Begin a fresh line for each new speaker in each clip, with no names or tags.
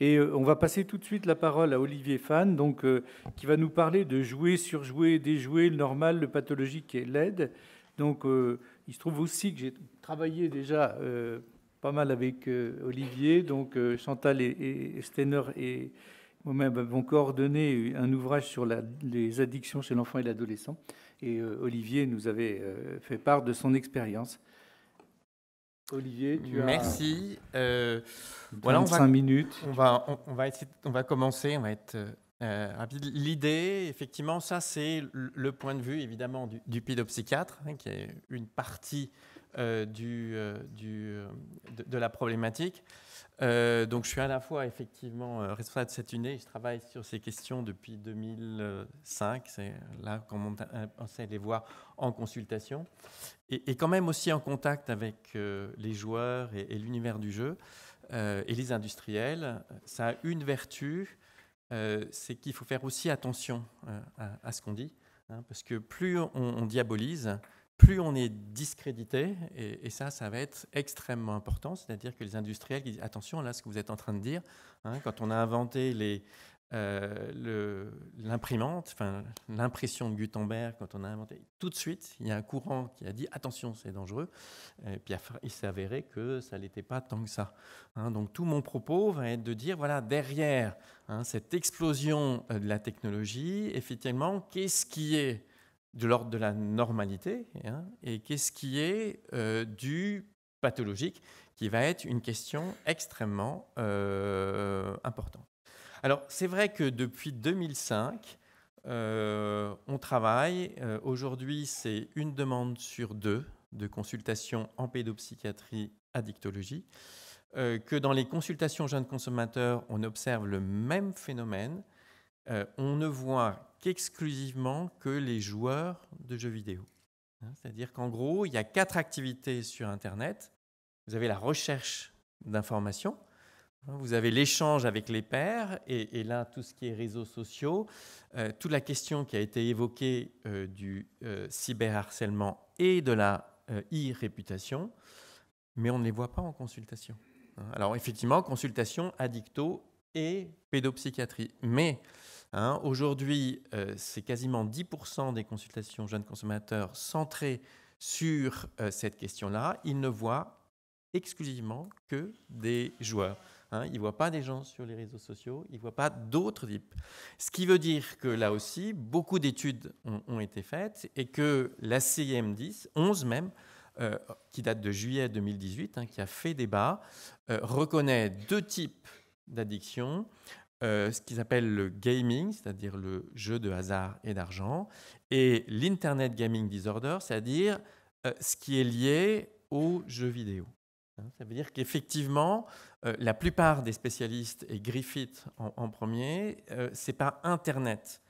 Et euh, on va passer tout de suite la parole à Olivier Fan, donc, euh, qui va nous parler de jouer, surjouer, déjouer, le normal, le pathologique et l'aide. Donc, euh, il se trouve aussi que j'ai travaillé déjà pas mal avec Olivier. Donc, Chantal et, et Steiner et moi-même avons coordonné un ouvrage sur les addictions chez l'enfant et l'adolescent. Et Olivier nous avait fait part de son expérience. Olivier, tu Merci. as. Euh, voilà, on va,
minutes. On va, on, va essayer, on va commencer, on va être euh, euh, rapide. L'idée, effectivement, ça, c'est le point de vue, évidemment, du, pédopsychiatre, hein, qui est une partie euh, du, euh, euh, de, la problématique. donc je suis à la fois effectivement responsable de cette unité je travaille sur ces questions depuis 2005, c'est là qu'on à les voir en consultation, et, quand même aussi en contact avec les joueurs et, l'univers du jeu et les industriels. Ça a une vertu, c'est qu'il faut faire aussi attention à, ce qu'on dit, hein, parce que plus on diabolise, plus on est discrédité, et, ça, ça va être extrêmement important, c'est-à-dire que les industriels disent attention, là, ce que vous êtes en train de dire, hein, quand on a inventé les, euh, l'imprimante, enfin l'impression de Gutenberg, quand on a inventé, tout de suite, il y a un courant qui a dit attention, c'est dangereux. Et puis il s'est avéré que ça l'était pas tant que ça. Hein. donc tout mon propos va être de dire voilà derrière hein, cette explosion euh, de la technologie, effectivement, qu'est-ce qui est de l'ordre de la normalité hein, et qu'est-ce qui est euh, du pathologique, qui va être une question extrêmement euh, importante. Alors c'est vrai que depuis 2005, euh, on travaille, aujourd'hui c'est une demande sur deux de consultation en pédopsychiatrie addictologie, que dans les consultations jeunes consommateurs, on observe le même phénomène, euh, on ne voit qu'exclusivement que les joueurs de jeux vidéo. Hein, c'est-à-dire qu'en gros, il y a quatre activités sur Internet. Vous avez la recherche d'informations, hein, vous avez l'échange avec les pairs, et, là, tout ce qui est réseaux sociaux, euh, toute la question qui a été évoquée euh, du cyberharcèlement et de la e-réputation, mais on ne les voit pas en consultation. Hein, alors effectivement, consultation, addicto et pédopsychiatrie. Mais Hein. Aujourd'hui, euh, c'est quasiment 10% des consultations jeunes consommateurs centrées sur euh, cette question-là. Ils ne voient exclusivement que des joueurs. Hein. ils ne voient pas des gens sur les réseaux sociaux, ils ne voient pas d'autres types. Ce qui veut dire que là aussi, beaucoup d'études ont, été faites et que la CIM10, 11 même, euh, qui date de juillet 2018, hein, qui a fait débat, reconnaît deux types d'addictions. Euh, ce qu'ils appellent le gaming, c'est-à-dire le jeu de hasard et d'argent, et l'Internet Gaming Disorder, c'est-à-dire euh, ce qui est lié aux jeux vidéo. Hein, ça veut dire qu'effectivement, euh, la plupart des spécialistes, et Griffith en, premier, premier, c'est pas Internet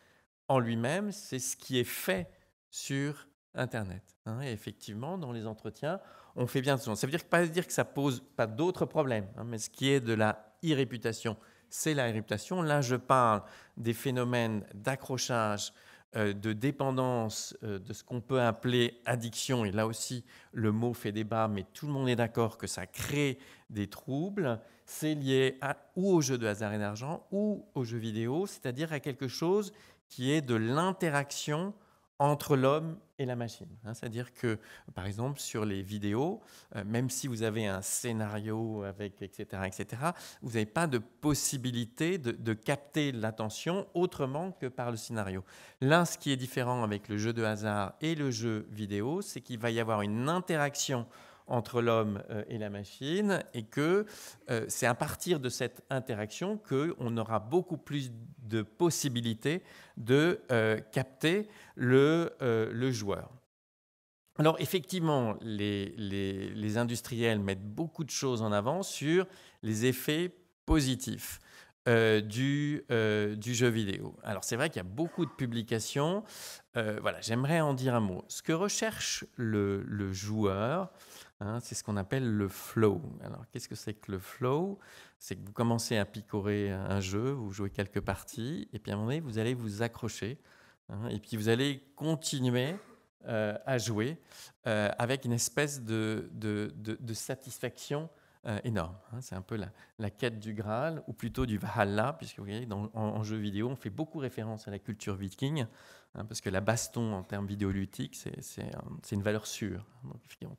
en lui-même, c'est ce qui est fait sur Internet. Hein. et effectivement, dans les entretiens, on fait bien attention. Ça veut dire, pas dire que ça pose pas d'autres problèmes, hein, mais ce qui est de la irréputation c'est la réputation. Là, je parle des phénomènes d'accrochage, euh, de dépendance, euh, de ce qu'on peut appeler addiction. Et là aussi, le mot fait débat, mais tout le monde est d'accord que ça crée des troubles. C'est lié à, ou au jeu de hasard et d'argent ou au jeux vidéo, c'est-à-dire à quelque chose qui est de l'interaction entre l'homme la machine. Hein. C'est-à-dire que, par exemple, sur les vidéos, euh, même si vous avez un scénario avec etc., etc., vous n'avez pas de possibilité de, de capter l'attention autrement que par le scénario. Là, ce qui est différent avec le jeu de hasard et le jeu vidéo, c'est qu'il va y avoir une interaction entre l'homme euh, et la machine, et que euh, c'est à partir de cette interaction qu'on aura beaucoup plus de possibilités de euh, capter le, joueur. Alors effectivement, les, industriels mettent beaucoup de choses en avant sur les effets positifs. du, jeu vidéo. Alors c'est vrai qu'il y a beaucoup de publications. voilà, j'aimerais en dire un mot. Ce que recherche le joueur, Hein, c'est ce qu'on appelle le flow. Alors, qu'est-ce que c'est que le flow C'est que vous commencez à picorer un jeu, vous jouez quelques parties, et puis à un moment donné, vous allez vous accrocher, hein, et puis vous allez continuer euh, à jouer euh, avec une espèce de satisfaction euh, énorme. Hein. c'est un peu la, quête du Graal, ou plutôt du Valhalla, puisque vous voyez, en, jeu vidéo, on fait beaucoup référence à la culture viking, hein, parce que la baston en termes vidéoludiques, c'est, une valeur sûre.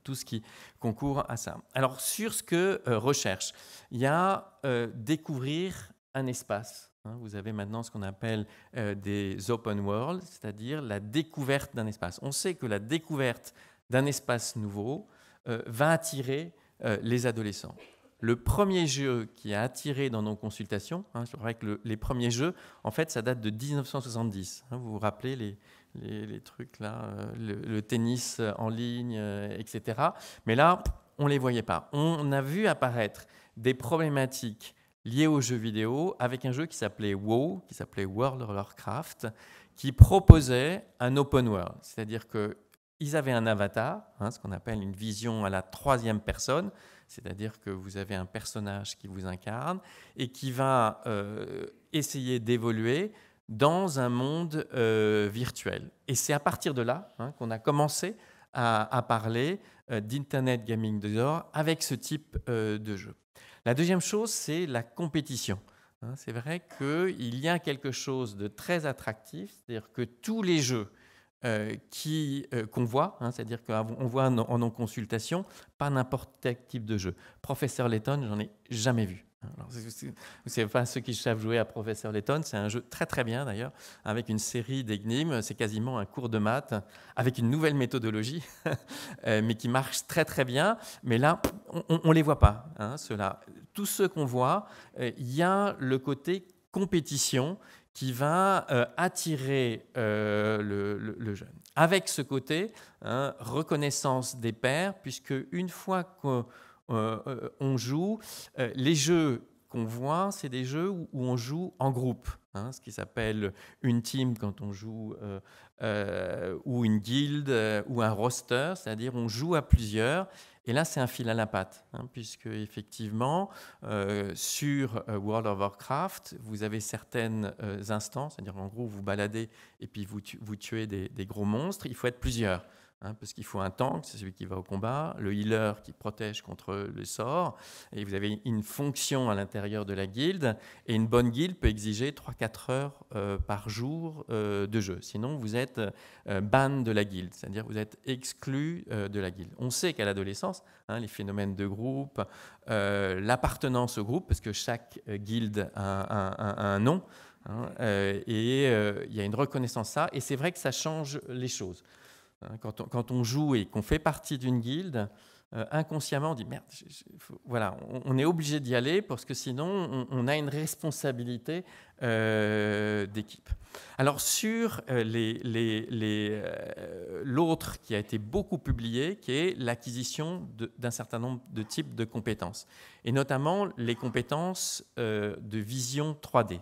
tout ce qui concourt à ça. Alors, sur ce que euh, recherche, il y a euh, découvrir un espace. Hein. Vous avez maintenant ce qu'on appelle des open world, c'est-à-dire la découverte d'un espace. On sait que la découverte d'un espace nouveau va attirer euh, les adolescents. Le premier jeu qui a attiré dans nos consultations, hein, je que les premiers jeux, en fait, ça date de 1970. Hein, vous vous rappelez les, trucs là, euh, le, tennis euh, en ligne, etc. Mais là, on ne les voyait pas. On a vu apparaître des problématiques liées aux jeux vidéo avec un jeu qui s'appelait WoW, qui s'appelait World of Warcraft, qui proposait un open world, c'est-à-dire que ils avaient un avatar, hein, ce qu'on appelle une vision à la troisième personne, c'est-à-dire que vous avez un personnage qui vous incarne et qui va euh, essayer d'évoluer dans un monde euh, virtuel. Et c'est à partir de là hein, qu'on a commencé à, parler euh, d'Internet Gaming Dehors avec ce type de jeu. La deuxième chose, c'est la compétition. Hein. c'est vrai qu'il y a quelque chose de très attractif, c'est-à-dire que tous les jeux euh, qui euh, qu'on voit, hein, c'est-à-dire qu'on voit en non-consultation, pas n'importe quel type de jeu. Professeur Letton, j'en ai jamais vu. Alors, c'est pas ceux qui savent jouer à Professeur Letton, c'est un jeu très très bien d'ailleurs, avec une série d'énigmes, c'est quasiment un cours de maths, avec une nouvelle méthodologie, euh, mais qui marche très très bien. Mais là, on ne les voit pas, hein, ceux Tous ceux qu'on voit, il y a le côté compétition qui va euh, attirer euh, le, jeune. Avec ce côté, hein, reconnaissance des pairs, puisque une fois qu'on euh, joue, les jeux qu'on voit, c'est des jeux où, on joue en groupe, hein, ce qui s'appelle une team quand on joue, ou une guilde, ou un roster, c'est-à-dire on joue à plusieurs. Et là, c'est un fil à la patte, hein, puisque effectivement, euh, sur euh, World of Warcraft, vous avez certaines euh, instances, c'est-à-dire en gros, vous baladez et puis vous, vous tuez des gros monstres, il faut être plusieurs. Hein, parce qu'il faut un tank, c'est celui qui va au combat, le healer qui protège contre le sort, et vous avez une fonction à l'intérieur de la guilde, et une bonne guilde peut exiger 3-4 heures euh, par jour euh, de jeu, sinon vous êtes euh, ban de la guilde, c'est-à-dire vous êtes exclu de la guilde. On sait qu'à l'adolescence, hein, les phénomènes de groupe, l'appartenance au groupe, parce que chaque guilde a, un nom, hein, et il y a une reconnaissance ça, et c'est vrai que ça change les choses. Hein, quand on, joue et qu'on fait partie d'une guilde, euh, inconsciemment, on dit merde, voilà, on, est obligé d'y aller parce que sinon, on, a une responsabilité euh, d'équipe. Alors, sur euh, l'autre qui a été beaucoup publié, qui est l'acquisition d'un certain nombre de types de compétences, et notamment les compétences de vision 3D.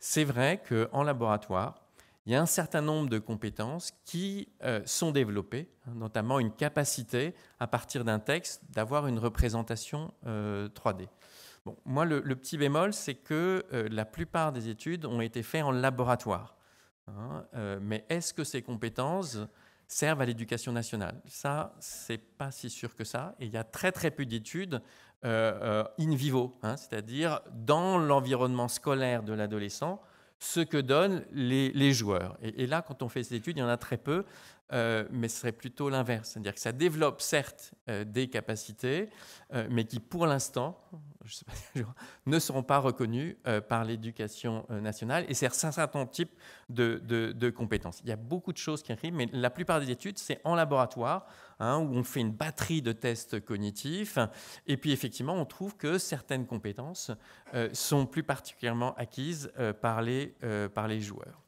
C'est vrai qu'en laboratoire, il y a un certain nombre de compétences qui euh, sont développées, hein, notamment une capacité à partir d'un texte d'avoir une représentation 3D. Euh, bon, moi, le, petit bémol, c'est que euh, la plupart des études ont été faites en laboratoire. Hein, mais est-ce que ces compétences servent à l'éducation nationale Ça, c'est pas si sûr que ça. Et il y a très très peu d'études in vivo, hein, c'est-à-dire dans l'environnement scolaire de l'adolescent ce que donnent les, joueurs. Et, là, quand on fait ces études, il y en a très peu, euh, mais ce serait plutôt l'inverse. C'est-à-dire que ça développe certes euh, des capacités, euh, mais qui pour l'instant ne seront pas reconnues par l'éducation nationale et c'est un certain type de, de compétences. Il y a beaucoup de choses qui arrivent, mais la plupart des études, c'est en laboratoire, Hein, où on fait une batterie de tests cognitifs. Et puis effectivement, on trouve que certaines compétences euh, sont plus particulièrement acquises euh, euh, par, les, joueurs.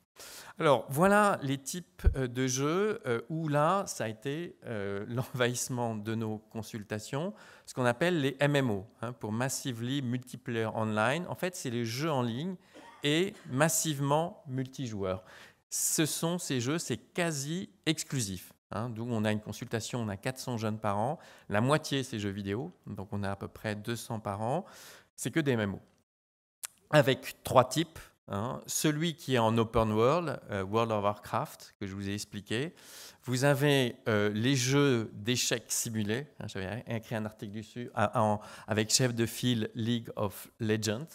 Alors voilà les types de jeux où là, ça a été l'envahissement de nos consultations, ce qu'on appelle les MMO, hein, pour Massively Multiplayer Online. En fait, c'est les jeux en ligne et massivement multijoueurs. Ce sont ces jeux, c'est quasi exclusif. Hein, d'où on a une consultation, on a 400 jeunes par an. La moitié, c'est jeux vidéo, donc on a à peu près 200 par an. C'est que des MMO. Avec trois types. Hein. Celui qui est en open world, euh, World of Warcraft, que je vous ai expliqué. Vous avez euh, les jeux d'échecs simulés. Hein, j'avais écrit un article dessus avec chef de file League of Legends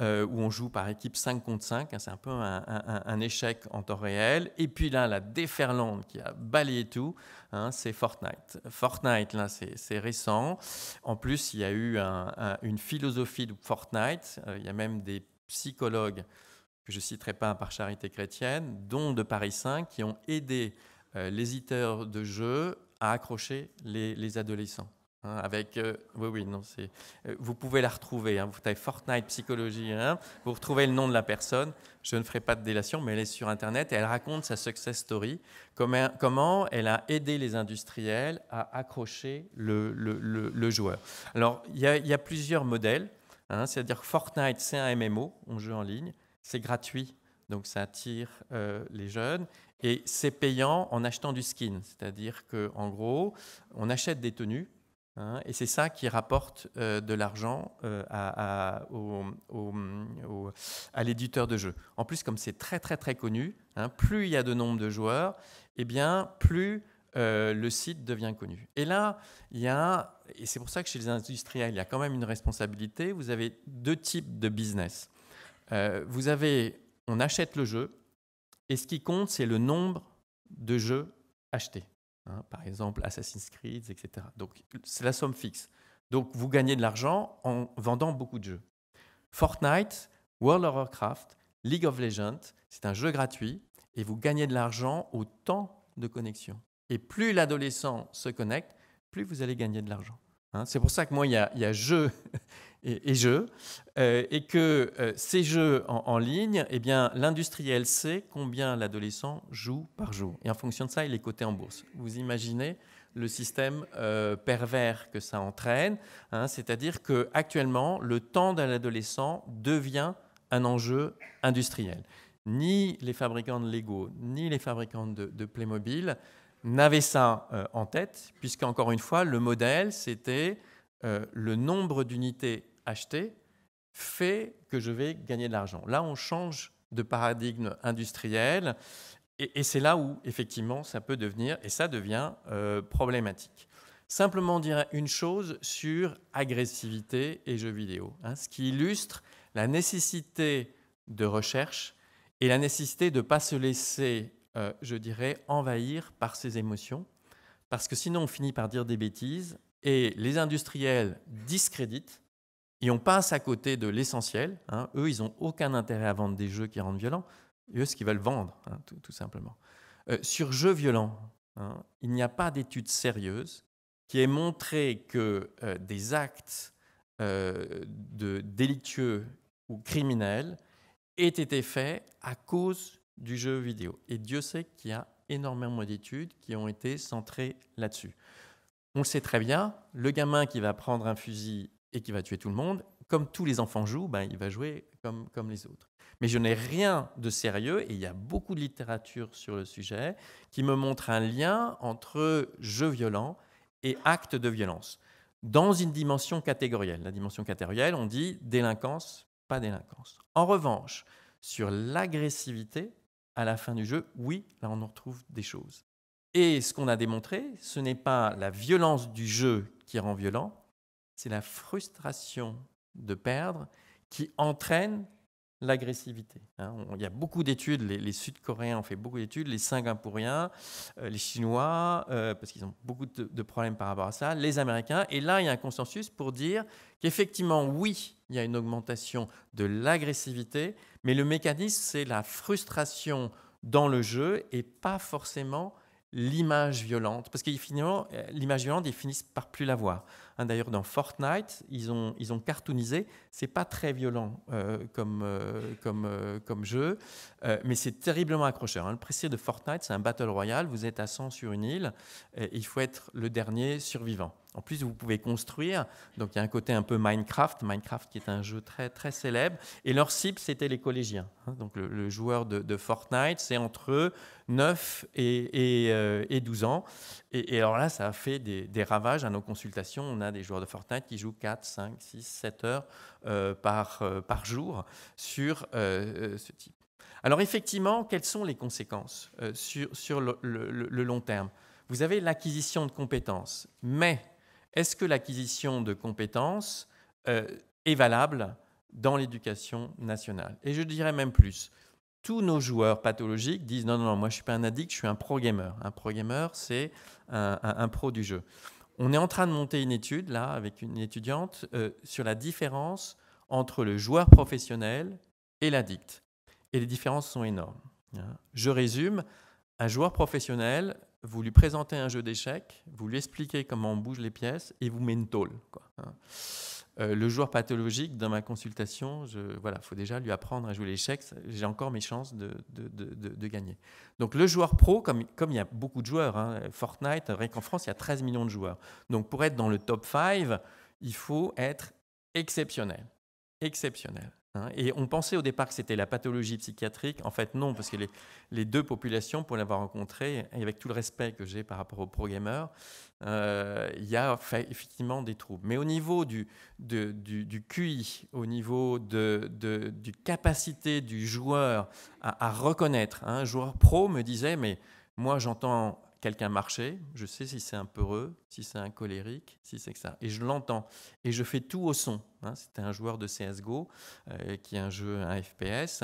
euh, où on joue par équipe 5 contre 5. Hein, c'est un peu un, échec en temps réel. Et puis là, la déferlante qui a balayé tout, hein, c'est Fortnite. Fortnite, là, c'est récent. En plus, il y a eu une philosophie de Fortnite. Euh, il y a même des psychologues que je ne citerai pas par charité chrétienne, dont de Paris 5, qui ont aidé euh, les éditeurs de jeux à accrocher les adolescents. Hein, avec, euh, oui, oui, non, c'est, euh, vous pouvez la retrouver. Hein. vous avez Fortnite psychologie, hein, vous retrouvez le nom de la personne. Je ne ferai pas de délation, mais elle est sur Internet et elle raconte sa success story, comment, comment elle a aidé les industriels à accrocher le, le, le, joueur. Alors, il y, y, a plusieurs modèles. c'est-à-dire Fortnite, c'est un MMO, on joue en ligne, c'est gratuit, donc ça attire euh, les jeunes. Et c'est payant en achetant du skin, c'est-à-dire qu'en gros, on achète des tenues Hein, et c'est ça qui rapporte euh, de l'argent euh, à, l'éditeur de jeu En plus, comme c'est très très très connu, hein, plus il y a de nombre de joueurs, eh bien plus euh, le site devient connu. Et là, il y a, et c'est pour ça que chez les industriels, il y a quand même une responsabilité. Vous avez deux types de business. vous avez, on achète le jeu, et ce qui compte, c'est le nombre de jeux achetés. Hein, par exemple Assassin's Creed, etc. Donc c'est la somme fixe. Donc vous gagnez de l'argent en vendant beaucoup de jeux. Fortnite, World of Warcraft, League of Legends, c'est un jeu gratuit et vous gagnez de l'argent au temps de connexion. Et plus l'adolescent se connecte, plus vous allez gagner de l'argent. Hein. c'est pour ça que moi, il y a, jeux... jeu, et, jeux, euh, et que euh, ces jeux en, ligne, eh bien, l'industriel sait combien l'adolescent joue par jour. Et en fonction de ça, il est coté en bourse. Vous imaginez le système euh, pervers que ça entraîne, hein, c'est-à-dire que actuellement, le temps de l'adolescent devient un enjeu industriel. Ni les fabricants de Lego, ni les fabricants de, de Playmobil n'avaient ça en tête, puisqu'encore une fois, le modèle, c'était le nombre d'unités acheter fait que je vais gagner de l'argent. Là, on change de paradigme industriel et, c'est là où, effectivement, ça peut devenir, et ça devient euh, problématique. Simplement dire une chose sur agressivité et jeux vidéo, hein. ce qui illustre la nécessité de recherche et la nécessité de ne pas se laisser, euh, je dirais, envahir par ces émotions, parce que sinon on finit par dire des bêtises et les industriels discréditent et on passe à côté de l'essentiel. Hein. Eux, ils n'ont aucun intérêt à vendre des jeux qui rendent violents. Eux, ce qu'ils veulent vendre, hein, tout, simplement. Euh, sur jeux violents, hein, il n'y a pas d'étude sérieuse qui ait montré que euh, des actes euh, de délictueux ou criminels aient été faits à cause du jeu vidéo. Et Dieu sait qu'il y a énormément d'études qui ont été centrées là-dessus. On le sait très bien, le gamin qui va prendre un fusil et qui va tuer tout le monde, comme tous les enfants jouent, ben, il va jouer comme, comme les autres. Mais je n'ai rien de sérieux, et il y a beaucoup de littérature sur le sujet, qui me montre un lien entre jeu violent et acte de violence, dans une dimension catégorielle. La dimension catégorielle, on dit délinquance, pas délinquance. En revanche, sur l'agressivité, à la fin du jeu, oui, là on en retrouve des choses. Et ce qu'on a démontré, ce n'est pas la violence du jeu qui rend violent, c'est la frustration de perdre qui entraîne l'agressivité. Hein. il y a beaucoup d'études, les, Sud-Coréens ont fait beaucoup d'études, les Singapouriens, euh, les Chinois, euh, parce qu'ils ont beaucoup de, problèmes par rapport à ça, les Américains. Et là, il y a un consensus pour dire qu'effectivement, oui, il y a une augmentation de l'agressivité, mais le mécanisme, c'est la frustration dans le jeu et pas forcément l'image violente. Parce que finalement, euh, l'image violente, ils finissent par plus la voir. Hein, d'ailleurs, dans Fortnite, ils ont, ils ont cartoonisé. C'est pas très violent euh, comme, euh, comme, euh, comme jeu, mais c'est terriblement accrocheur. Hein. Le précis de Fortnite, c'est un battle royal. Vous êtes à 100 sur une île. il faut être le dernier survivant. En plus, vous pouvez construire. Donc, il y a un côté un peu Minecraft. Minecraft qui est un jeu très, très célèbre. Et leur cible, c'était les collégiens. Hein. Donc, le, joueur de, Fortnite, c'est entre 9 et, et, 12 ans. Et, alors là, ça a fait des, des ravages à nos consultations. On des joueurs de Fortnite qui jouent 4, 5, 6, 7 heures euh, par, euh, par jour sur euh, ce type. Alors effectivement, quelles sont les conséquences sur, sur le, long terme Vous avez l'acquisition de compétences, mais est-ce que l'acquisition de compétences est valable dans l'éducation nationale Et je dirais même plus, tous nos joueurs pathologiques disent non, non, non moi je ne suis pas un addict, je suis un pro-gamer. Un pro-gamer, c'est un, pro du jeu. On est en train de monter une étude, là, avec une étudiante, euh, sur la différence entre le joueur professionnel et l'addict. Et les différences sont énormes. Hein. Je résume, un joueur professionnel, vous lui présentez un jeu d'échecs, vous lui expliquez comment on bouge les pièces et vous met une tôle. Quoi. Hein. Euh, le joueur pathologique, dans ma consultation, il voilà, faut déjà lui apprendre à jouer les l'échec. J'ai encore mes chances de, gagner. Donc le joueur pro, comme, il y a beaucoup de joueurs, hein, Fortnite, rien qu'en France, il y a 13 millions de joueurs. Donc pour être dans le top 5, il faut être exceptionnel. Exceptionnel. Hein. et on pensait au départ que c'était la pathologie psychiatrique. En fait, non, parce que les, les deux populations, pour l'avoir rencontré, et avec tout le respect que j'ai par rapport aux pro-gamers, euh, il y a effectivement des troubles. Mais au niveau du, du, du QI, au niveau de, de, du capacité du joueur à, reconnaître, hein. un joueur pro me disait, mais moi j'entends quelqu'un marchait, je sais si c'est un peureux, si c'est un colérique, si c'est que ça. Et je l'entends. Et je fais tout au son. Hein. C'était un joueur de CSGO, euh, qui est un jeu, un FPS.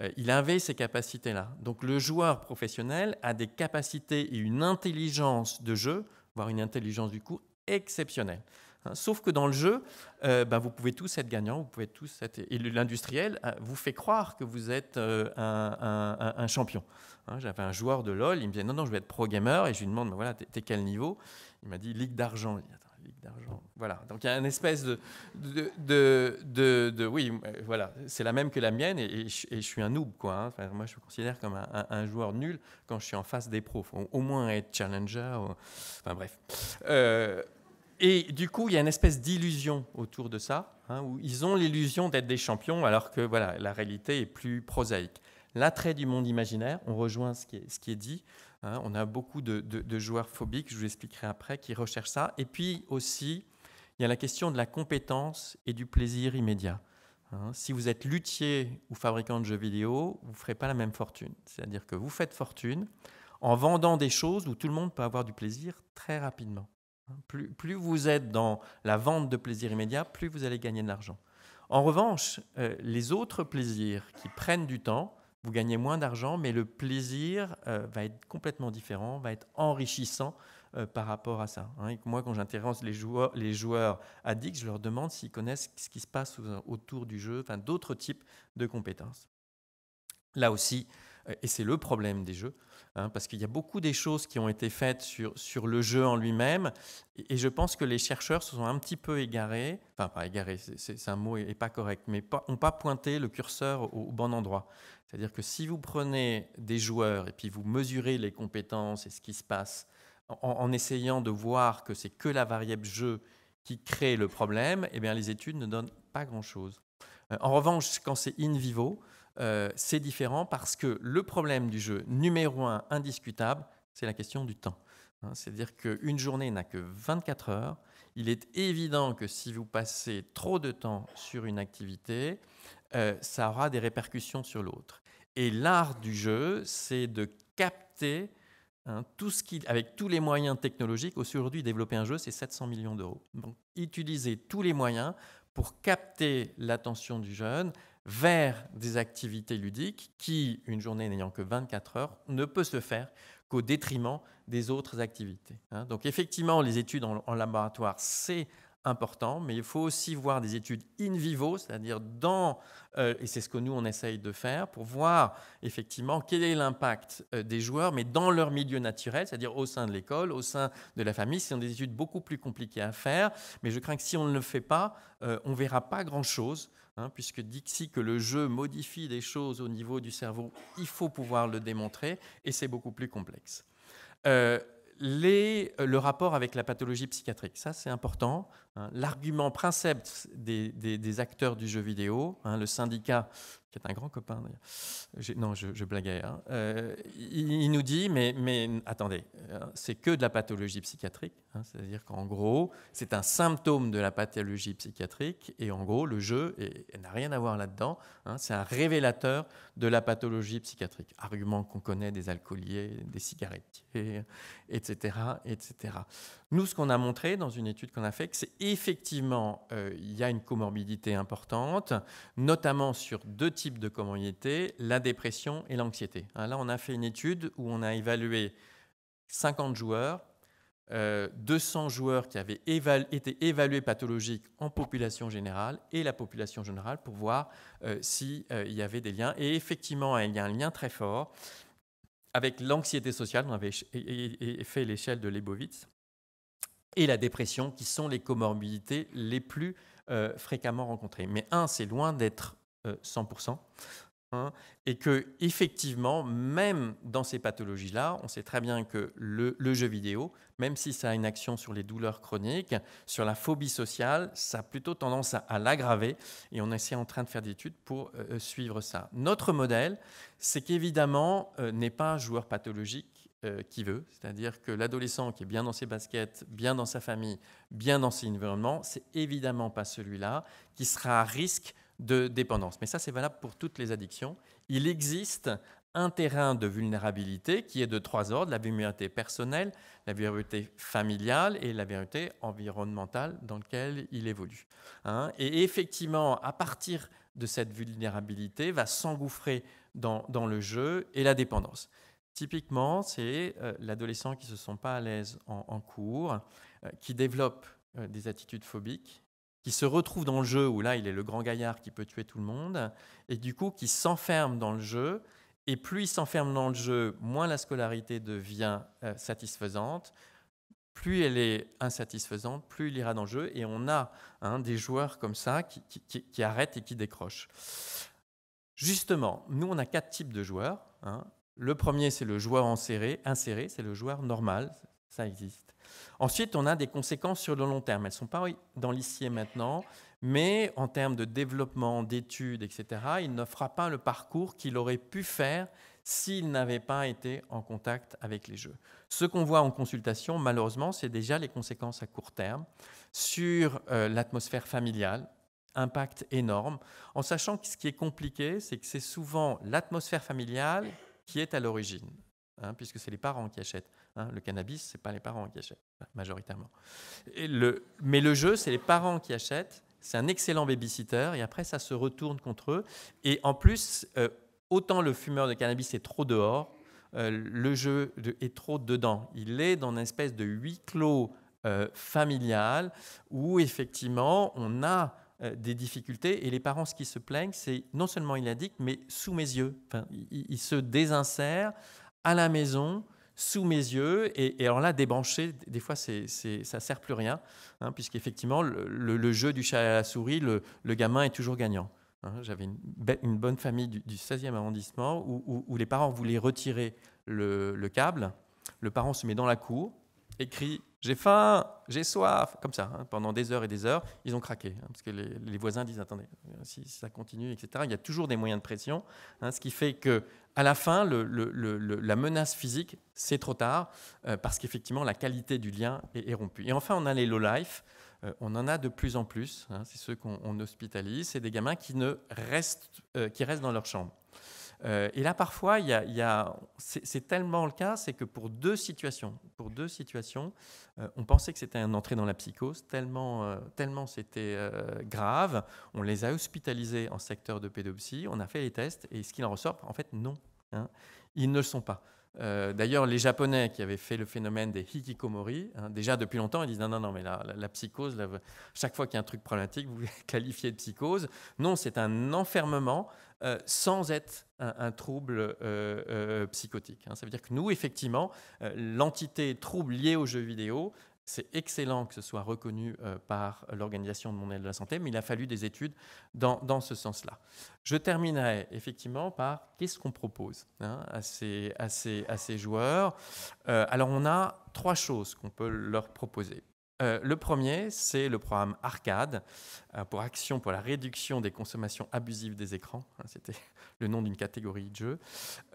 Euh, il avait ces capacités-là. Donc le joueur professionnel a des capacités et une intelligence de jeu, voire une intelligence du coup exceptionnelle. Hein. sauf que dans le jeu, euh, bah, vous pouvez tous être gagnants, vous pouvez tous être... Et l'industriel euh, vous fait croire que vous êtes euh, un, champion. Hein. J'avais un joueur de LoL, il me disait non, non, je vais être pro-gamer, et je lui demande, voilà, t'es quel niveau Il m'a dit Ligue d'argent. Ligue d'argent. Voilà, donc il y a une espèce de... de, de, oui, voilà, c'est la même que la mienne, et, je, suis un noob, quoi. Hein. moi, je me considère comme un, joueur nul quand je suis en face des pros. au moins être challenger, enfin bref et du coup, il y a une espèce d'illusion autour de ça, hein, où ils ont l'illusion d'être des champions, alors que voilà, la réalité est plus prosaïque. L'attrait du monde imaginaire, on rejoint ce qui est, ce qui est dit. Hein, on a beaucoup de, joueurs phobiques, je vous expliquerai après, qui recherchent ça. Et puis aussi, il y a la question de la compétence et du plaisir immédiat. Hein. si vous êtes luthier ou fabricant de jeux vidéo, vous ne ferez pas la même fortune. C'est-à-dire que vous faites fortune en vendant des choses où tout le monde peut avoir du plaisir très rapidement. Plus, vous êtes dans la vente de plaisirs immédiats, plus vous allez gagner de l'argent. En revanche, euh, les autres plaisirs qui prennent du temps, vous gagnez moins d'argent, mais le plaisir euh, va être complètement différent, va être enrichissant euh, par rapport à ça. Hein. moi, quand j'interroge les joueurs, les joueurs addicts, je leur demande s'ils connaissent ce qui se passe autour du jeu, enfin, d'autres types de compétences. Là aussi, et c'est le problème des jeux, hein, parce qu'il y a beaucoup des choses qui ont été faites sur, sur le jeu en lui-même, et, je pense que les chercheurs se sont un petit peu égarés, enfin pas égarés, c'est un mot et pas correct, mais n'ont pas pointé le curseur au, bon endroit. C'est-à-dire que si vous prenez des joueurs et puis vous mesurez les compétences et ce qui se passe, en, en essayant de voir que c'est que la variable jeu qui crée le problème, eh bien les études ne donnent pas grand-chose. Euh, en revanche, quand c'est in vivo, euh, c'est différent parce que le problème du jeu numéro un indiscutable, c'est la question du temps. Hein, c'est-à-dire qu'une journée n'a que 24 heures. Il est évident que si vous passez trop de temps sur une activité, euh, ça aura des répercussions sur l'autre. Et l'art du jeu, c'est de capter hein, tout ce qui, avec tous les moyens technologiques, aujourd'hui, développer un jeu, c'est 700 millions d'euros. Donc, utiliser tous les moyens pour capter l'attention du jeune, vers des activités ludiques qui, une journée n'ayant que 24 heures, ne peut se faire qu'au détriment des autres activités. Hein. Donc effectivement, les études en, laboratoire, c'est important, mais il faut aussi voir des études in vivo, c'est-à-dire dans, euh, et c'est ce que nous on essaye de faire, pour voir effectivement quel est l'impact euh, des joueurs, mais dans leur milieu naturel, c'est-à-dire au sein de l'école, au sein de la famille. Ce sont des études beaucoup plus compliquées à faire, mais je crains que si on ne le fait pas, euh, on ne verra pas grand-chose Hein, puisque Dixie que le jeu modifie des choses au niveau du cerveau, il faut pouvoir le démontrer, et c'est beaucoup plus complexe. Euh, euh, le rapport avec la pathologie psychiatrique, ça c'est important. Hein, l'argument principe des, des, acteurs du jeu vidéo, hein, le syndicat, qui est un grand copain non, je, je blaguais, hein. euh, il, nous dit, mais, mais attendez, euh, c'est que de la pathologie psychiatrique, c'est-à-dire qu'en gros, c'est un symptôme de la pathologie psychiatrique, et en gros, le jeu n'a rien à voir là-dedans, c'est un révélateur de la pathologie psychiatrique, argument qu'on connaît des alcooliers, des cigarettiers, etc., etc. Nous, ce qu'on a montré dans une étude qu'on a faite, c'est effectivement, euh, il y a une comorbidité importante, notamment sur deux types de comorbidité la dépression et l'anxiété. Hein, là, on a fait une étude où on a évalué 50 joueurs, 200 euh, joueurs qui avaient été évalués pathologiques en population générale et la population générale pour voir euh, s'il y avait des liens. Et effectivement, il y a un lien très fort avec l'anxiété sociale. On avait fait l'échelle de Lebowitz et la dépression, qui sont les comorbidités les plus euh, fréquemment rencontrées. Mais un, c'est loin d'être 100%, euh, hein, et que effectivement, même dans ces pathologies-là, on sait très bien que le, jeu vidéo, même si ça a une action sur les douleurs chroniques, sur la phobie sociale, ça a plutôt tendance à, l'aggraver, et on est en train de faire des études pour euh, suivre ça. Notre modèle, c'est qu'évidemment, n'est pas un joueur pathologique euh, qui veut. C'est-à-dire que l'adolescent qui est bien dans ses baskets, bien dans sa famille, bien dans ses environnements, c'est évidemment pas celui-là qui sera à risque de dépendance. Mais ça, c'est valable pour toutes les addictions. Il existe un terrain de vulnérabilité qui est de trois ordres, la vulnérabilité personnelle, la vulnérabilité familiale et la vulnérabilité environnementale dans lequel il évolue. Hein. et effectivement, à partir de cette vulnérabilité, va s'engouffrer dans, le jeu et la dépendance. Typiquement, c'est euh, l'adolescent qui ne se sent pas à l'aise en, cours, euh, qui développe euh, des attitudes phobiques, qui se retrouve dans le jeu où là, il est le grand gaillard qui peut tuer tout le monde, et du coup, qui s'enferme dans le jeu. Et plus il s'enferme dans le jeu, moins la scolarité devient satisfaisante, plus elle est insatisfaisante, plus il ira dans le jeu. Et on a hein, des joueurs comme ça qui, qui, arrêtent et qui décrochent. Justement, nous, on a quatre types de joueurs. Hein. Le premier, c'est le joueur inséré, inséré c'est le joueur normal, ça existe. Ensuite, on a des conséquences sur le long terme. Elles ne sont pas dans l'issier maintenant, mais en termes de développement, d'études, etc., il ne fera pas le parcours qu'il aurait pu faire s'il n'avait pas été en contact avec les jeux. Ce qu'on voit en consultation, malheureusement, c'est déjà les conséquences à court terme sur euh, l'atmosphère familiale, impact énorme, en sachant que ce qui est compliqué, c'est que c'est souvent l'atmosphère familiale qui est à l'origine, hein, puisque c'est les parents qui achètent. Hein. le cannabis, ce n'est pas les parents qui achètent, majoritairement. mais le jeu, c'est les parents qui achètent. C'est un excellent babysitter, et après, ça se retourne contre eux. Et en plus, euh, autant le fumeur de cannabis est trop dehors, euh, le jeu est trop dedans. Il est dans une espèce de huis clos euh, familial où effectivement on a euh, des difficultés. Et les parents, ce qui se plaignent, c'est non seulement il indique, mais sous mes yeux. Enfin, il, se désinsère à la maison, sous mes yeux. Et, alors là, débrancher, des fois, c'est, ça ne sert plus rien, hein, puisqu'effectivement, le, jeu du chat et la souris, le, gamin est toujours gagnant. Hein. j'avais une, bonne famille du, 16e arrondissement où, les parents voulaient retirer le câble. Le parent se met dans la cour, écrit j'ai faim, j'ai soif, comme ça, hein, pendant des heures et des heures, ils ont craqué. Hein, parce que les, voisins disent, attendez, euh, si, ça continue, etc., il y a toujours des moyens de pression, hein, ce qui fait que à la fin, la menace physique, c'est trop tard, euh, parce qu'effectivement, la qualité du lien est, rompue. Et enfin, on a les low-life, euh, on en a de plus en plus, c'est ceux qu'on hospitalise, c'est des gamins qui, ne restent, qui restent dans leur chambre. Euh, et là, parfois, c'est tellement le cas, c'est que pour deux situations, pour deux situations, euh, on pensait que c'était une entrée dans la psychose, tellement, euh, tellement c'était grave. On les a hospitalisés en secteur de pédopsie, on a fait les tests, et ce qu'il en ressort, en fait, non. Hein, ils ne le sont pas. D'ailleurs, les Japonais qui avaient fait le phénomène des hikikomori, hein, déjà depuis longtemps, ils disent non, non, non, mais la, psychose, chaque fois qu'il y a un truc problématique, vous qualifiez de psychose. Non, c'est un enfermement euh, sans être un, trouble euh, euh, psychotique. Hein. Ça veut dire que nous, effectivement, l'entité trouble liée aux jeux vidéo, c'est excellent que ce soit reconnu par l'Organisation mondiale de la santé, mais il a fallu des études dans, dans ce sens-là. Je terminerai effectivement par qu'est-ce qu'on propose hein, à, ces, à, ces, à, ces, joueurs. alors on a trois choses qu'on peut leur proposer. Euh, le premier, c'est le programme Arcade, euh, pour Action pour la réduction des consommations abusives des écrans. Hein, c'était le nom d'une catégorie de jeu.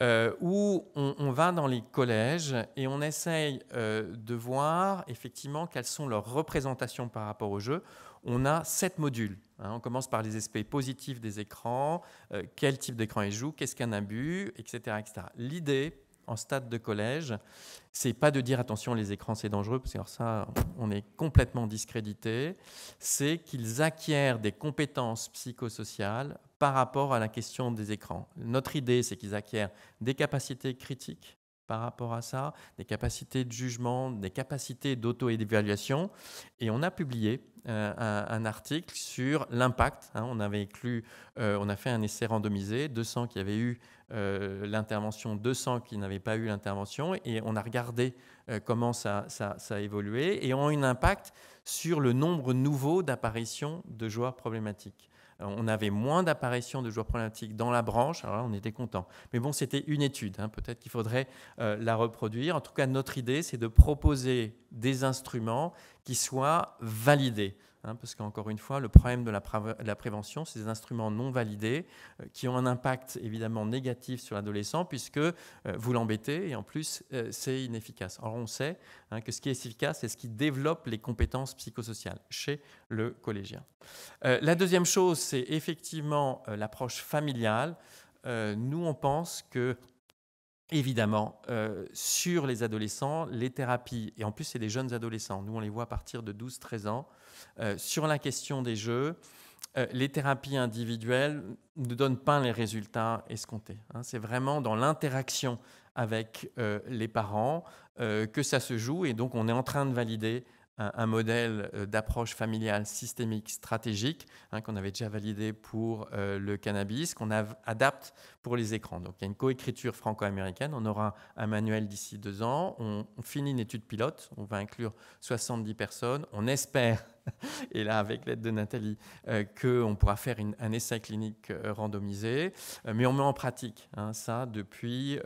Euh, où on, va dans les collèges et on essaye de voir effectivement quelles sont leurs représentations par rapport au jeu. On a sept modules. Hein, on commence par les aspects positifs des écrans, quel type d'écran ils jouent, qu'est-ce qu'un abus, etc. etc. L'idée en stade de collège, c'est pas de dire attention les écrans c'est dangereux parce que ça on est complètement discrédité, c'est qu'ils acquièrent des compétences psychosociales par rapport à la question des écrans. Notre idée c'est qu'ils acquièrent des capacités critiques, par rapport à ça, des capacités de jugement, des capacités d'auto-évaluation. Et on a publié euh, un, article sur l'impact. Hein. on avait inclus, euh, on a fait un essai randomisé, 200 qui avaient eu euh, l'intervention, 200 qui n'avaient pas eu l'intervention, et on a regardé comment ça, a évolué et ont un impact sur le nombre nouveau d'apparitions de joueurs problématiques. Euh, on avait moins d'apparitions de joueurs problématiques dans la branche, alors on était content. Mais bon, c'était une étude, hein, peut-être qu'il faudrait euh, la reproduire. En tout cas, notre idée, c'est de proposer des instruments qui soient validés. Hein, parce qu'encore une fois, le problème de la, prévention, c'est des instruments non validés euh, qui ont un impact évidemment négatif sur l'adolescent, puisque euh, vous l'embêtez et en plus, euh, c'est inefficace. Or, on sait hein, que ce qui est efficace, c'est ce qui développe les compétences psychosociales chez le collégien. la deuxième chose, c'est effectivement l'approche familiale. nous, on pense que Évidemment, sur les adolescents, les thérapies, et en plus c'est des jeunes adolescents, nous on les voit à partir de 12-13 ans, euh, sur la question des jeux, euh, les thérapies individuelles ne donnent pas les résultats escomptés. Hein. C'est vraiment dans l'interaction avec euh, les parents que ça se joue et donc on est en train de valider un, modèle d'approche familiale systémique stratégique hein, qu'on avait déjà validé pour le cannabis, qu'on adapte pour les écrans. Donc il y a une coécriture franco-américaine, on aura un manuel d'ici deux ans, on, finit une étude pilote, on va inclure 70 personnes, on espère et là avec l'aide de Nathalie, euh, qu'on pourra faire un essai clinique euh, randomisé. Euh, mais on met en pratique hein, ça depuis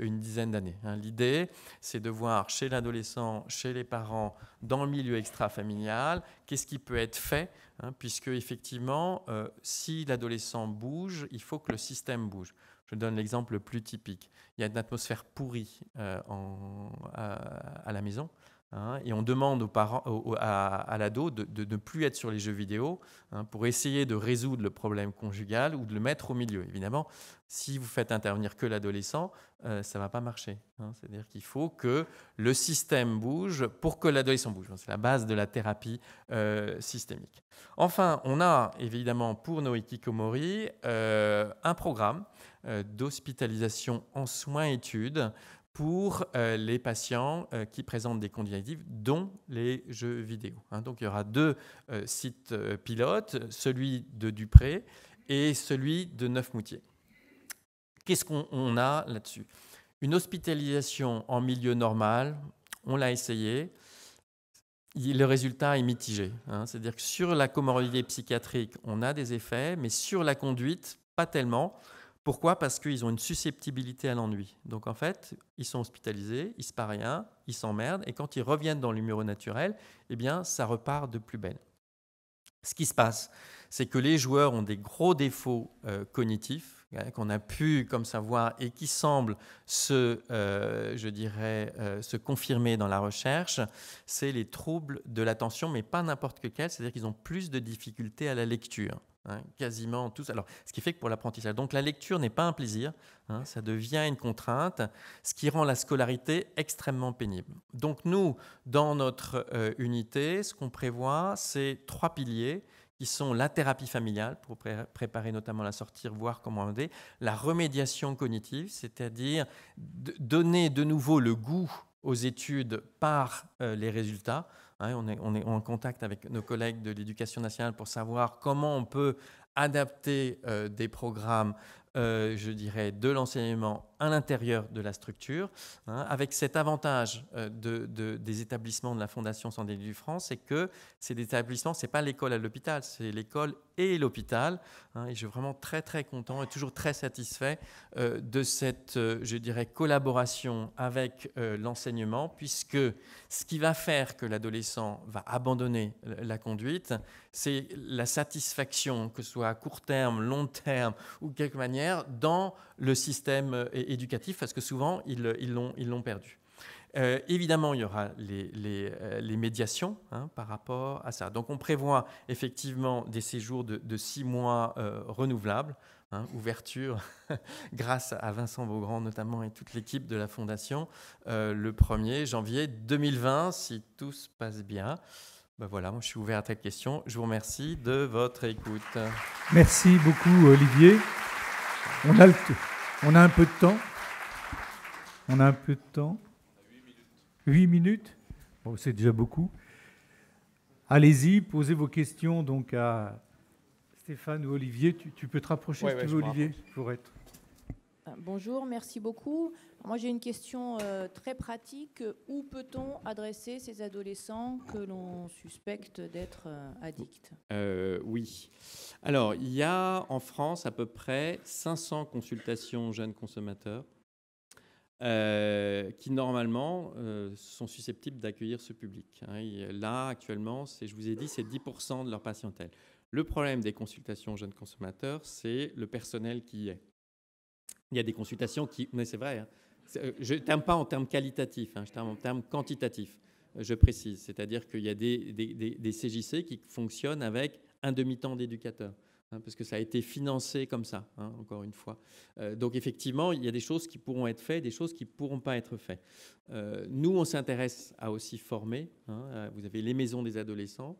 une dizaine d'années. Hein. L'idée, c'est de voir chez l'adolescent, chez les parents, dans le milieu extra-familial, qu'est-ce qui peut être fait, hein, puisque effectivement, si l'adolescent bouge, il faut que le système bouge. Je donne l'exemple le plus typique. Il y a une atmosphère pourrie à la maison. Hein, et on demande aux parents, à, l'ado de, ne plus être sur les jeux vidéo hein, pour essayer de résoudre le problème conjugal ou de le mettre au milieu. Évidemment, si vous faites intervenir que l'adolescent, euh, ça ne va pas marcher. Hein. C'est-à-dire qu'il faut que le système bouge pour que l'adolescent bouge. C'est la base de la thérapie euh, systémique. Enfin, on a évidemment pour Noiki Komori euh, un programme d'hospitalisation en soins-études pour euh, les patients euh, qui présentent des conduites dont les jeux vidéo. Hein. Donc il y aura deux euh, sites pilotes, celui de Dupré et celui de Neufmoutier. Qu'est-ce qu'on a là-dessus Une hospitalisation en milieu normal, on l'a essayé, le résultat est mitigé. Hein. C'est-à-dire que sur la comorbidité psychiatrique, on a des effets, mais sur la conduite, pas tellement. Pourquoi Parce qu'ils ont une susceptibilité à l'ennui. Donc en fait, ils sont hospitalisés, il se passe rien, ils s'emmerdent, et quand ils reviennent dans le naturel, eh bien, ça repart de plus belle. Ce qui se passe, c'est que les joueurs ont des gros défauts euh, cognitifs hein, qu'on a pu comme savoir et qui semblent se, euh, je dirais, euh, se confirmer dans la recherche. C'est les troubles de l'attention, mais pas n'importe quel, c'est-à-dire qu'ils ont plus de difficultés à la lecture. Hein, quasiment tous. Alors, ce qui fait que pour l'apprentissage, donc la lecture n'est pas un plaisir, hein, ça devient une contrainte, ce qui rend la scolarité extrêmement pénible. Donc nous, dans notre unité, ce qu'on prévoit, c'est trois piliers qui sont la thérapie familiale, pour préparer notamment la sortie, voir comment est, la remédiation cognitive, c'est-à-dire donner de nouveau le goût aux études par euh, les résultats. Hein, on, est, en contact avec nos collègues de l'éducation nationale pour savoir comment on peut adapter euh, des programmes, euh, je dirais, de l'enseignement à l'intérieur de la structure, hein, avec cet avantage euh, de, des établissements de la Fondation Santé du France, c'est que ces établissements, ce n'est pas l'école à l'hôpital, c'est l'école et l'hôpital. Hein, et je suis vraiment très très content et toujours très satisfait euh, de cette, euh, je dirais, collaboration avec l'enseignement, puisque ce qui va faire que l'adolescent va abandonner la conduite, c'est la satisfaction, que ce soit à court terme, long terme ou de quelque manière, dans le système et éducatif parce que souvent, ils euh, l'ont ils perdu. Euh, évidemment, il y aura les, euh, médiations hein, par rapport à ça. Donc, on prévoit effectivement des séjours de, six mois renouvelables, hein, ouverture grâce à Vincent Beaugrand notamment et toute l'équipe de la Fondation le 1er janvier 2020, si tout se passe bien. Ben voilà, moi je suis ouvert à ta question. Je vous remercie de votre écoute.
Merci beaucoup, Olivier. On a le tout. On a un peu de temps On a un peu de temps 8 minutes Bon, c'est déjà beaucoup. Allez-y, posez vos questions donc à Stéphane ou Olivier. Tu, peux te rapprocher Olivier, pour être.
Bonjour, merci beaucoup. Moi, j'ai une question euh, très pratique. Où peut-on adresser ces adolescents que l'on suspecte d'être euh, addicts
euh, Oui. Alors, il y a en France à peu près 500 consultations jeunes consommateurs qui, normalement, sont susceptibles d'accueillir ce public. Hein. Là, actuellement, je vous ai dit, c'est 10% de leur patientèle. Le problème des consultations jeunes consommateurs, c'est le personnel qui y est. Il y a des consultations qui, mais c'est vrai, hein. euh, je ne termine pas en termes qualitatifs, hein, je termine en termes quantitatifs, je précise. C'est-à-dire qu'il y a des, CJC qui fonctionnent avec un demi-temps d'éducateur, hein, parce que ça a été financé comme ça, encore une fois. Euh, donc effectivement, il y a des choses qui pourront être faites, des choses qui ne pourront pas être faites. Euh, nous, on s'intéresse à aussi former. vous avez les maisons des adolescents,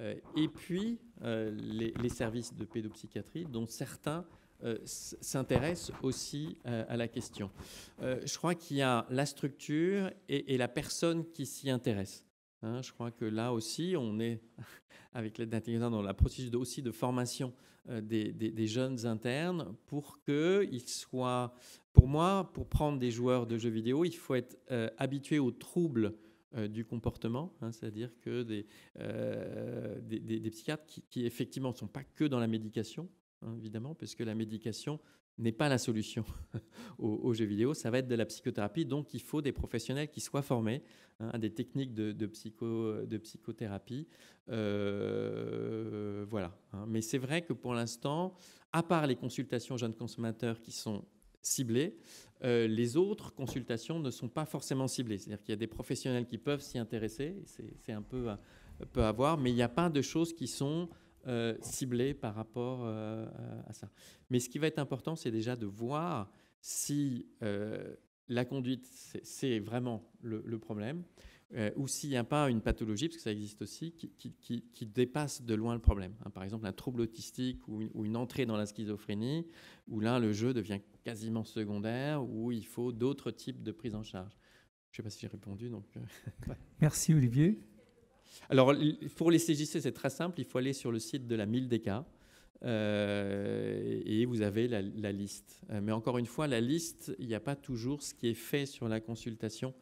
et puis les, les services de pédopsychiatrie, dont certains euh, s'intéresse aussi euh, à la question. Euh, je crois qu'il y a la structure et, la personne qui s'y intéresse. Hein. je crois que là aussi, on est, avec l'aide d'intelligence, dans la procédure aussi de formation des, jeunes internes pour qu'ils soient. Pour moi, pour prendre des joueurs de jeux vidéo, il faut être habitué aux troubles du comportement, hein, c'est-à-dire que des, des, psychiatres qui, qui effectivement ne sont pas que dans la médication, Hein, évidemment, puisque la médication n'est pas la solution aux, jeux vidéo, ça va être de la psychothérapie. Donc, il faut des professionnels qui soient formés hein, à des techniques de, psycho, de psychothérapie. Euh, voilà. Hein. Mais c'est vrai que pour l'instant, à part les consultations jeunes consommateurs qui sont ciblées, euh, les autres consultations ne sont pas forcément ciblées. C'est-à-dire qu'il y a des professionnels qui peuvent s'y intéresser, c'est un peu, un euh, peu à voir, mais il n'y a pas de choses qui sont euh, ciblé par rapport euh, à ça. Mais ce qui va être important, c'est déjà de voir si euh, la conduite, c'est vraiment le, problème, ou s'il n'y a pas une pathologie, parce que ça existe aussi, qui, dépasse de loin le problème. Hein. par exemple, un trouble autistique ou une, entrée dans la schizophrénie, où là, le jeu devient quasiment secondaire, où il faut d'autres types de prise en charge. Je ne sais pas si j'ai répondu,
Merci Olivier.
Alors, pour les CJC, c'est très simple. Il faut aller sur le site de la 1000DK euh, et vous avez la, liste. Euh, mais encore une fois, la liste, il n'y a pas toujours ce qui est fait sur la consultation.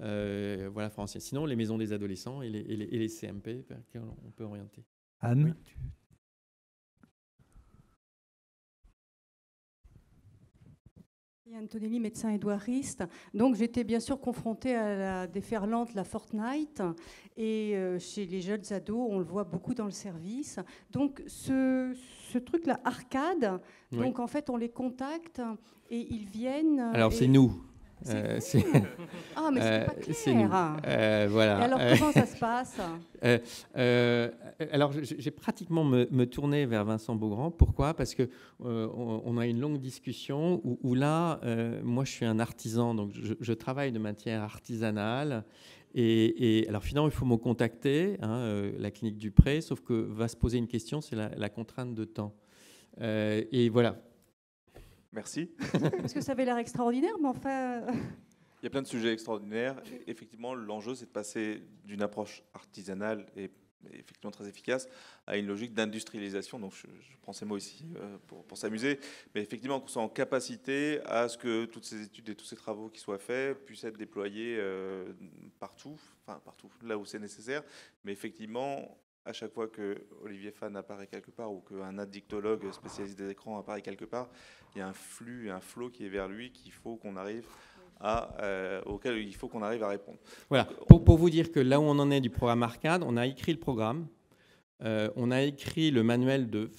Euh, voilà, français. Sinon, les maisons des adolescents et les, CMP, on peut orienter.
Anne, Antonelli, médecin édouardiste. Donc j'étais bien sûr confrontée à la déferlante, la Fortnite, et euh, chez les jeunes ados, on le voit beaucoup dans le service.
Donc ce, truc-là, arcade, donc en fait on les contacte et ils viennent. Euh, Alors c'est
nous, euh, c'est Ah, mais pas euh, euh, voilà. alors, comment ça se passe Alors, j'ai pratiquement me, me, tourné vers Vincent Beaugrand. Pourquoi Parce que on, a une longue discussion où, là, moi, je suis un artisan, donc je, travaille de matière artisanale. Et, alors finalement, il faut me contacter, hein, la clinique Dupré, sauf que va se poser une question, c'est la, la, contrainte de temps. et voilà, Merci. Parce que ça avait l'air extraordinaire, mais enfin. Euh.
Il y a plein de sujets extraordinaires. Effectivement, l'enjeu, c'est de passer d'une approche artisanale et effectivement très efficace à une logique d'industrialisation. Donc, je, prends ces mots ici euh, pour, pour s'amuser. Mais effectivement, qu'on soit en capacité à ce que toutes ces études et tous ces travaux qui soient faits puissent être déployés euh, partout, enfin partout, là où c'est nécessaire. Mais effectivement, à chaque fois que Olivier Fan apparaît quelque part ou qu'un addictologue spécialiste des écrans apparaît quelque part, il y a un flux, un flot
qui est vers lui qu'il faut qu'on arrive à, euh, auquel il faut qu'on arrive à répondre. Voilà. pour, vous dire que là où on en est du programme Arcade, on a écrit le programme, euh, on a écrit le manuel de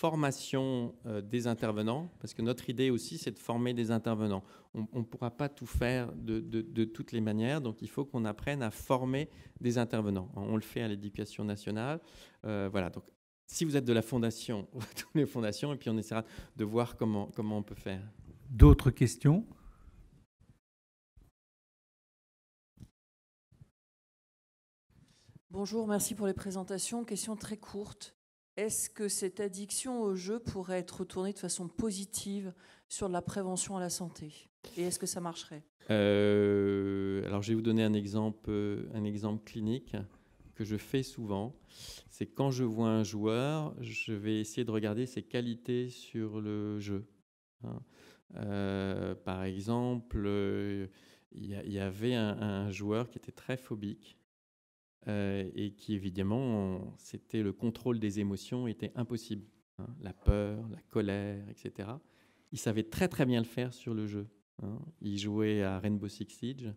formation euh, des intervenants, parce que notre idée aussi, c'est de former des intervenants. On ne pourra pas tout faire de, toutes les manières, donc il faut qu'on apprenne à former des intervenants. On le fait à l'éducation nationale. Euh, voilà, donc si vous êtes de la fondation, toutes les fondations, et puis on essaiera de voir comment, comment on peut faire.
D'autres questions
Bonjour, merci pour les présentations. Question très courte. Est-ce que cette addiction au jeu pourrait être retournée de façon positive sur la prévention à la santé Et est-ce que ça marcherait euh, Alors, je vais vous donner un exemple, euh, un exemple clinique que je fais souvent. C'est quand je vois un joueur, je vais essayer de regarder ses qualités sur le jeu. Hein. Euh, par exemple, il y, avait un, joueur qui était très phobique euh, et qui évidemment, c'était le contrôle des émotions était impossible. Hein. la peur, la colère, etc. Il savait très très bien le faire sur le jeu. Hein. Il jouait à Rainbow Six Siege.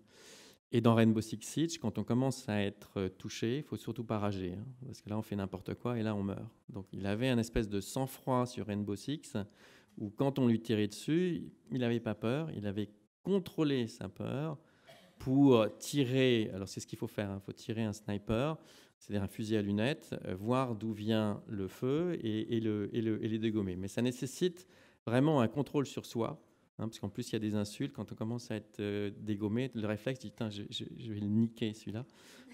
Et dans Rainbow Six Siege, quand on commence à être touché, il faut surtout pas rager, hein. parce que là on fait n'importe quoi et là on meurt. Donc il avait un espèce de sang-froid sur Rainbow Six, où quand on lui tirait dessus, il n'avait pas peur, il avait contrôlé sa peur pour tirer, alors c'est ce qu'il faut faire, il hein, faut tirer un sniper, c'est-à-dire un fusil à lunettes, euh, voir d'où vient le feu et, le, les dégommer. Mais ça nécessite vraiment un contrôle sur soi, hein, parce qu'en plus il y a des insultes, quand on commence à être euh, dégommé, le réflexe dit, je, vais le niquer celui-là.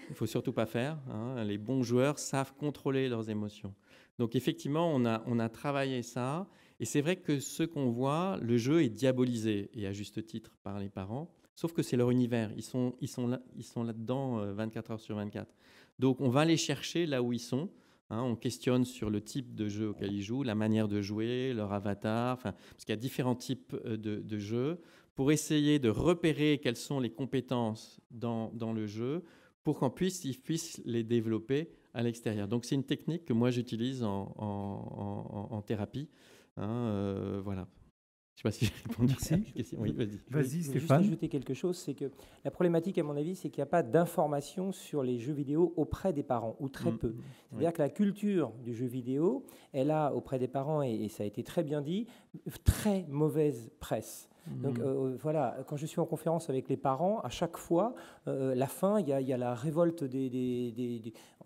Il faut surtout pas faire. Hein. Les bons joueurs savent contrôler leurs émotions. Donc effectivement, on a travaillé ça. Et c'est vrai que ce qu'on voit, le jeu est diabolisé, et à juste titre, par les parents. Sauf que c'est leur univers. Ils sont, ils sont, là, ils sont là-dedans 24 euh, heures sur 24. Donc, on va les chercher là où ils sont. Hein. on questionne sur le type de jeu auquel ils jouent, la manière de jouer, leur avatar, parce qu'il y a différents types euh, de, jeux, pour essayer de repérer quelles sont les compétences dans, dans le jeu, pour qu'ils puisse, ils puissent les développer à l'extérieur. Donc c'est une technique que moi j'utilise en, thérapie. Hein, euh, voilà. Je ne sais pas si j'ai répondu à la question. vas-y. Vas-y, Stéphane. Juste
ajouter quelque chose, c'est que la problématique, à mon avis, c'est qu'il n'y a pas d'information sur les jeux vidéo auprès des parents, ou très mm. peu. Mm. C'est-à-dire que la culture du jeu vidéo, elle a, auprès des parents, et ça a été très bien dit, très mauvaise presse. Donc mhm. euh, voilà, quand je suis en conférence avec les parents, à chaque fois, euh, la fin, il y, a la révolte des...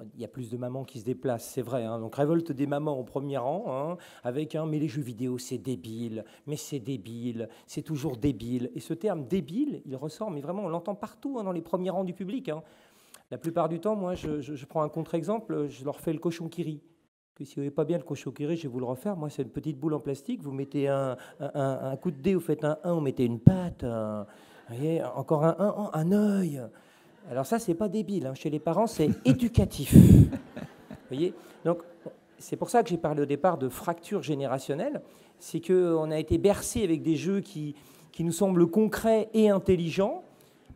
Il y a plus de mamans qui se déplacent, c'est vrai. Hein. donc révolte des mamans au premier rang, hein, avec un mais les jeux vidéo, c'est débile, mais c'est débile, c'est toujours débile. Et ce terme débile, il ressort, mais vraiment, on l'entend partout hein, dans les premiers rangs du public. La plupart du temps, moi, je prends un contre-exemple, je leur fais le cochon qui rit si vous n'avez pas bien le cochoquéré, je vais vous le refaire. Moi, c'est une petite boule en plastique. Vous mettez un, un, coup de dé, vous faites un 1, vous mettez une patte. voyez, encore un 1, un œil. Alors ça, c'est pas débile. Hein. Chez les parents, c'est éducatif. vous voyez Donc, c'est pour ça que j'ai parlé au départ de fracture générationnelle. C'est qu'on a été bercé avec des jeux qui, qui nous semblent concrets et intelligents,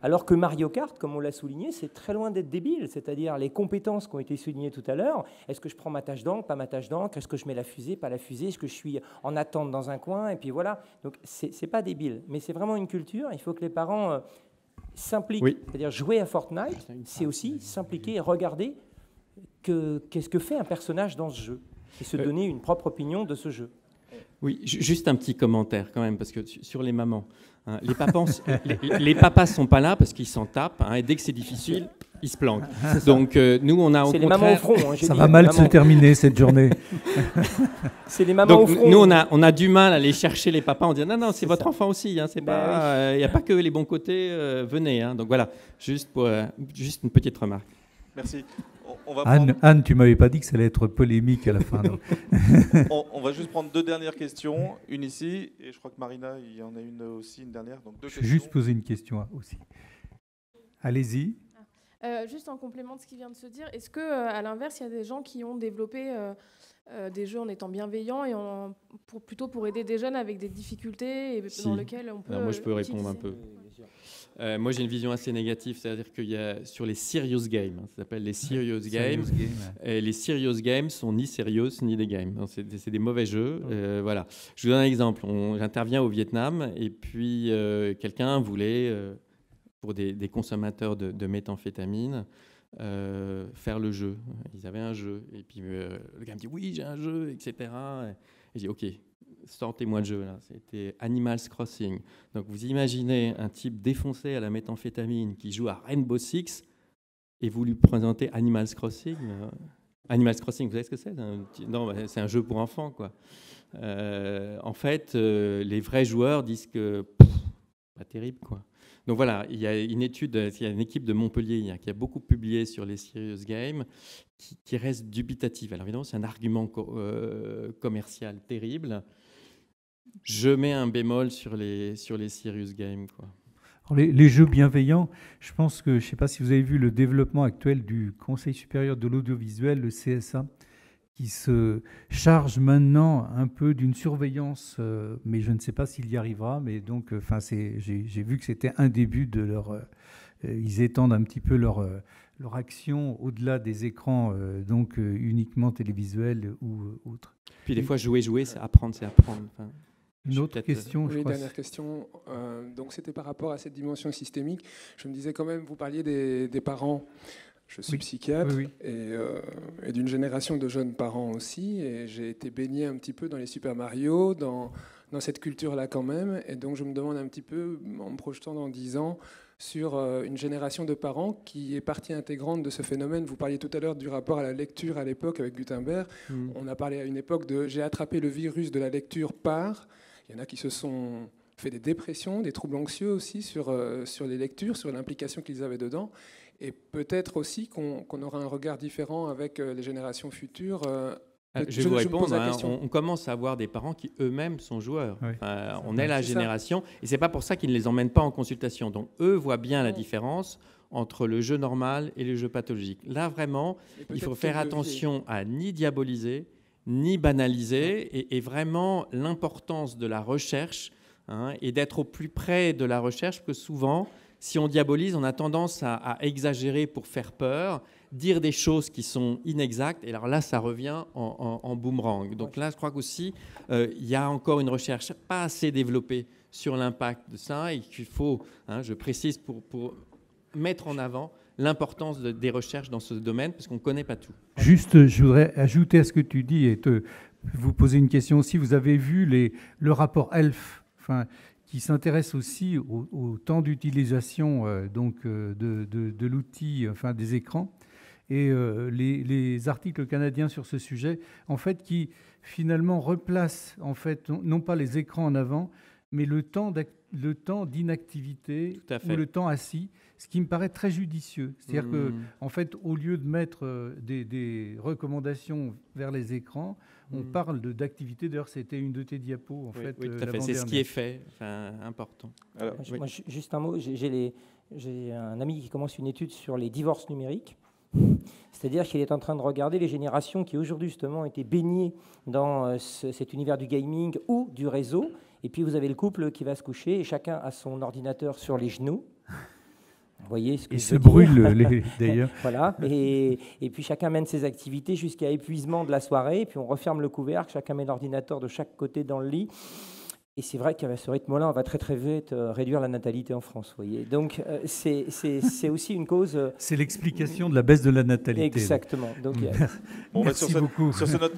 alors que Mario Kart, comme on l'a souligné, c'est très loin d'être débile, c'est-à-dire les compétences qui ont été soulignées tout à l'heure. Est-ce que je prends ma tâche d'encre, pas ma tâche d'encre Est-ce que je mets la fusée, pas la fusée Est-ce que je suis en attente dans un coin Et puis voilà. Donc c'est pas débile, mais c'est vraiment une culture. Il faut que les parents euh, s'impliquent. C'est-à-dire jouer à Fortnite, c'est aussi s'impliquer et regarder qu'est-ce que fait un personnage dans ce jeu et se euh, donner une propre opinion de ce jeu.
Oui, juste un petit commentaire quand même, parce que sur les mamans, hein, les, papas les, papas sont pas là parce qu'ils s'en tapent, hein, et dès que c'est difficile, ils se planquent. Donc euh, nous, on a au contraire... front, hein, ça va mal se
terminer cette journée.
c'est les mamans au front. Nous, on a, on a du mal à aller chercher les papas en disant non, non, c'est votre enfant aussi. Bah euh, il n'y a pas que les bons côtés, euh, venez. Donc voilà, juste, pour, juste une petite remarque. Merci. Anne, Anne,
tu m'avais pas dit que ça allait être polémique à la fin. on, va juste prendre deux dernières questions, une ici, et je crois que Marina, il y en a une aussi, une dernière. Donc je vais juste poser une question hein, aussi. Allez-y.
Ah. Euh, juste en complément de ce qui vient de se dire, est-ce que euh, à l'inverse, il y a des gens qui ont développé euh, des jeux en étant bienveillants et pour, plutôt pour aider des jeunes avec des difficultés et dans lesquelles on peut. moi, je peux répondre un peu. Euh, moi, j'ai une vision assez négative, c'est-à-dire qu'il y a sur les serious games, hein, ça s'appelle les serious games. et les serious games sont ni serious ni des games. C'est des, des mauvais jeux. Euh, voilà. Je vous donne un exemple. J'interviens au Vietnam et puis euh, quelqu'un voulait, pour des, consommateurs de, de méthamphétamine, faire le jeu. Ils avaient un jeu. Et puis le gars me dit Oui, j'ai un jeu, etc. Et, et j'ai Ok, sortez moi de jeu, là, c'était Animals Crossing. Donc vous imaginez un type défoncé à la méthamphétamine qui joue à Rainbow Six et vous lui présentez Animals Crossing. Euh, Animals Crossing, vous savez ce que c'est Non, c'est un jeu pour enfants, quoi. Euh, en fait, euh, les vrais joueurs disent que c'est pas terrible, quoi. Donc voilà, il y a une étude, il y a une équipe de Montpellier hein, qui a beaucoup publié sur les serious games, qui, reste dubitative. Alors évidemment, c'est un argument commercial terrible je mets un bémol sur les, sur les Sirius Games. Quoi.
Les, jeux bienveillants, je pense que, je ne sais pas si vous avez vu le développement actuel du Conseil supérieur de l'audiovisuel, le CSA, qui se charge maintenant un peu d'une surveillance, euh, mais je ne sais pas s'il y arrivera. Mais donc, euh, enfin, j'ai vu que c'était un début de leur. Euh, ils étendent un petit peu leur leur action au-delà des écrans, donc uniquement télévisuels ou autres.
Puis des fois, jouer, jouer, c'est apprendre, c'est apprendre. Enfin. Une autre question, euh, oui, je dernière
question. Euh, donc, c'était par rapport à cette dimension systémique. Je me disais quand même, vous parliez des, parents. Je suis psychiatre euh, et, d'une génération de jeunes parents aussi. Et j'ai été baigné un petit peu dans les Super Mario, dans, cette culture-là quand même. Et donc, je me demande un petit peu, en me projetant dans 10 ans, sur une génération de parents qui est partie intégrante de ce phénomène. Vous parliez tout à l'heure du rapport à la lecture à l'époque avec Gutenberg. Mmh. On a parlé à une époque de j'ai attrapé le virus de la lecture par il y en a qui se sont fait des dépressions, des troubles anxieux aussi sur, euh, sur les lectures, sur l'implication qu'ils avaient dedans. Et peut-être aussi qu'on aura un regard différent avec euh, les générations futures. Euh, ah, je, vais vous répondre, hein. on,
commence à avoir des parents qui eux-mêmes sont joueurs. on est la génération, Et et c'est pas pour ça qu'ils ne les emmènent pas en consultation. Donc eux voient bien la différence entre le jeu normal et le jeu pathologique. Là vraiment, il faut faire attention à ni diaboliser, ni banaliser et, vraiment l'importance de la recherche hein, et d'être au plus près de la recherche, que souvent, si on diabolise, on a tendance à, exagérer pour faire peur, dire des choses qui sont inexactes, et alors là, ça revient en, boomerang. Donc là, je crois qu'aussi, euh, il y a encore une recherche pas assez développée sur l'impact de ça, et qu'il faut, hein, je précise, pour mettre en avant l'importance des recherches dans ce domaine, parce qu'on ne connaît pas tout.
Juste, je voudrais ajouter à ce que tu dis et te, vous poser une question aussi. Vous avez vu les, le rapport ELF, enfin, qui s'intéresse aussi au, temps d'utilisation euh, donc euh, de, de, l'outil, enfin des écrans, et euh, les, articles canadiens sur ce sujet, en fait, qui finalement replacent en fait non, pas les écrans en avant, mais le temps le temps d'inactivité ou le temps assis ce qui me paraît très judicieux. C'est-à-dire que, hmm. en fait, au lieu de mettre euh, des, recommandations vers les écrans, on
hmm.
parle d'activité. D'ailleurs, c'était une de tes diapos, en oui, fait. Euh, C'est ce qui
est fait, important. Alors,
juste un mot. J'ai un ami qui commence une étude sur les divorces numériques. C'est-à-dire qu'il est en train de regarder les générations qui aujourd'hui justement été baignées dans euh, cet univers du gaming ou du réseau. Et puis vous avez le couple qui va se coucher et chacun a son ordinateur sur les genoux se brûle, d'ailleurs. voilà. Et, et, puis chacun mène ses activités jusqu'à épuisement de la soirée. Et puis on referme le couvercle. Chacun met l'ordinateur de chaque côté dans le lit. Et c'est vrai qu'avec ce rythme-là, on va très très vite euh, réduire la natalité en France. voyez. Donc euh, c'est aussi une cause. Euh, c'est l'explication de la baisse de
la natalité. Exactement. Donc, Merci sur beaucoup. Sur ce note...